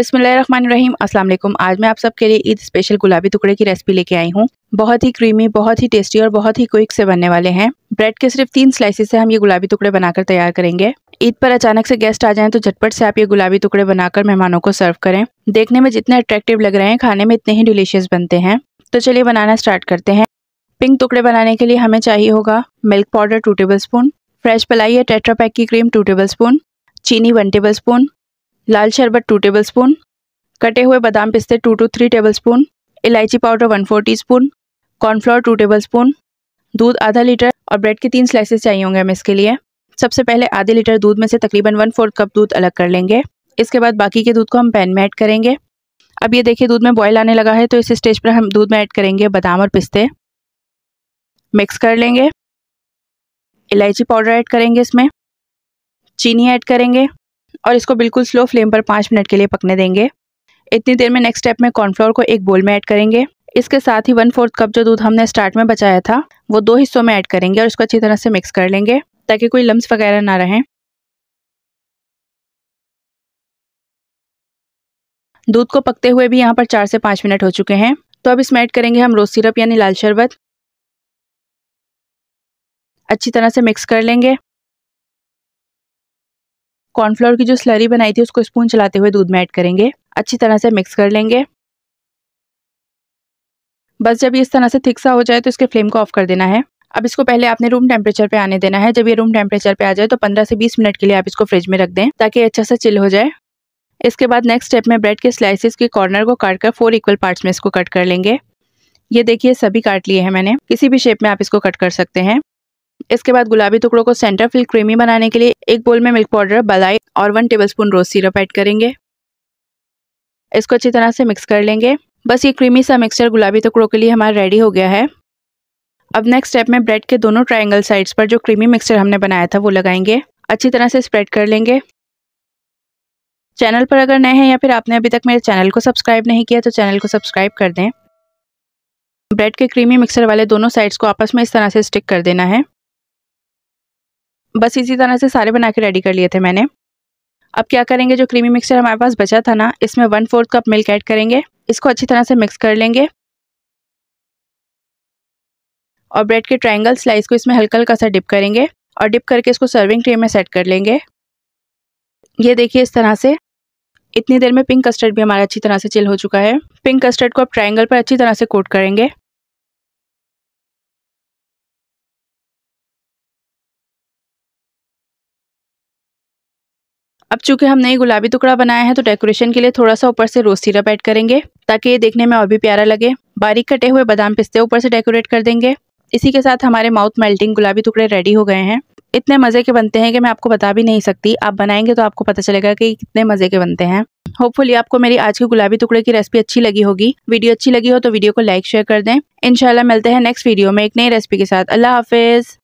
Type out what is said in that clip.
बिसमीम असलम आज मैं आप सबके लिए ईद स्पेशल गुलाबी टुकड़े की रेसिपी लेके आई हूँ बहुत ही क्रीमी बहुत ही टेस्टी और बहुत ही क्विक से बनने वाले हैं ब्रेड के सिर्फ तीन स्लाइसेस से हम ये गुलाबी टुकड़े बनाकर तैयार करेंगे ईद पर अचानक से गेस्ट आ जाएं तो झटपट से आप ये गुलाबी टुकड़े बनाकर मेहमानों को सर्व करें देखने में जितने अट्रैक्टिव लग रहे हैं खाने में इतने ही डिलीशियस बनते हैं तो चलिए बनाना स्टार्ट करते हैं पिंक टुकड़े बनाने के लिए हमें चाहिए होगा milk powder two tablespoon fresh पलाई या टेट्रा पैक की क्रीम टू टेबल स्पून चीनी वन टेबल स्पून लाल शरबत टू टेबल स्पून कटे हुए बादाम पिस्ते two two three tablespoon इलायची powder one four teaspoon cornflour two tablespoon दूध आधा लीटर और ब्रेड के तीन स्लाइसेस चाहिए होंगे हमें इसके लिए सबसे पहले आधे लीटर दूध में से तकरीबन वन फोर्थ कप दूध अलग कर लेंगे इसके बाद बाकी के दूध को हम पैन में ऐड करेंगे अब ये देखिए दूध में बॉयल आने लगा है तो इस स्टेज पर हम दूध में ऐड करेंगे बादाम और पिस्ते मिक्स कर लेंगे इलायची पाउडर ऐड करेंगे इसमें चीनी ऐड करेंगे और इसको बिल्कुल स्लो फ्लेम पर पाँच मिनट के लिए पकने देंगे इतनी देर में नेक्स्ट स्टेप में कॉर्नफ्लोर को एक बोल में ऐड करेंगे इसके साथ ही वन फोर्थ कप जो दूध हमने स्टार्ट में बचाया था वो दो हिस्सों में ऐड करेंगे और इसको अच्छी तरह से मिक्स कर लेंगे ताकि कोई लम्स वगैरह ना रहें दूध को पकते हुए भी यहाँ पर चार से पाँच मिनट हो चुके हैं तो अब इसमें ऐड करेंगे हम रोज सिरप यानी लाल शरबत अच्छी तरह से मिक्स कर लेंगे कॉर्नफ्लोर की जो स्लरी बनाई थी उसको स्पून चलाते हुए दूध में ऐड करेंगे अच्छी तरह से मिक्स कर लेंगे बस जब ये इस तरह से थिक सा हो जाए तो इसके फ्लेम को ऑफ कर देना है अब इसको पहले आपने रूम टेम्परेचर पे आने देना है जब ये रूम टेम्परेचर पे आ जाए तो 15 से 20 मिनट के लिए आप इसको फ्रिज में रख दें ताकि अच्छा सा चिल हो जाए इसके बाद नेक्स्ट स्टेप में ब्रेड के स्लाइसिस के कॉर्नर को काट कर फोर इक्वल पार्ट्स में इसको कट कर लेंगे ये देखिए सभी काट लिए हैं मैंने किसी भी शेप में आप इसको कट कर सकते हैं इसके बाद गुलाबी टुकड़ों को सेंटर फिल क्रीमी बनाने के लिए एक बोल में मिल्क पाउडर बलाई और one tablespoon rose syrup add करेंगे इसको अच्छी तरह से मिक्स कर लेंगे बस ये क्रीमी सा मिक्सचर गुलाबी टुकड़ों के लिए हमारा रेडी हो गया है अब नेक्स्ट स्टेप में ब्रेड के दोनों ट्राइंगल साइड्स पर जो क्रीमी मिक्सचर हमने बनाया था वो लगाएंगे अच्छी तरह से स्प्रेड कर लेंगे चैनल पर अगर नए हैं या फिर आपने अभी तक मेरे चैनल को सब्सक्राइब नहीं किया तो चैनल को सब्सक्राइब कर दें ब्रेड के क्रीमी मिक्सर वाले दोनों साइड्स को आपस में इस तरह से स्टिक कर देना है बस इसी तरह से सारे बना के रेडी कर लिए थे मैंने अब क्या करेंगे जो क्रीमी मिक्सचर हमारे पास बचा था ना इसमें one fourth cup milk add करेंगे इसको अच्छी तरह से मिक्स कर लेंगे और ब्रेड के ट्रायंगल स्लाइस को इसमें हल्का हल्का सा डिप करेंगे और डिप करके इसको सर्विंग ट्रे में सेट कर लेंगे ये देखिए इस तरह से इतनी देर में पिंक कस्टर्ड भी हमारा अच्छी तरह से चिल हो चुका है पिंक कस्टर्ड को आप ट्राइंगल पर अच्छी तरह से कोट करेंगे अब चूंकि हमने गुलाबी टुकड़ा बनाया है तो डेकोरेशन के लिए थोड़ा सा ऊपर से रोज सिरप ऐड करेंगे ताकि ये देखने में और भी प्यारा लगे बारीक कटे हुए बादाम पिस्ते ऊपर से डेकोरेट कर देंगे इसी के साथ हमारे माउथ मेल्टिंग गुलाबी टुकड़े रेडी हो गए हैं इतने मज़े के बनते हैं कि मैं आपको बता भी नहीं सकती आप बनाएंगे तो आपको पता चलेगा कि कितने मज़े के बनते हैं होपफुली आपको मेरी आज की गुलाबी टुकड़े की रेसिपी अच्छी लगी होगी वीडियो अच्छी लगी हो तो वीडियो को लाइक शेयर कर दें इनशाला मिलते हैं नेक्स्ट वीडियो में एक नई रेसिपी के साथ अल्लाह हाफिज़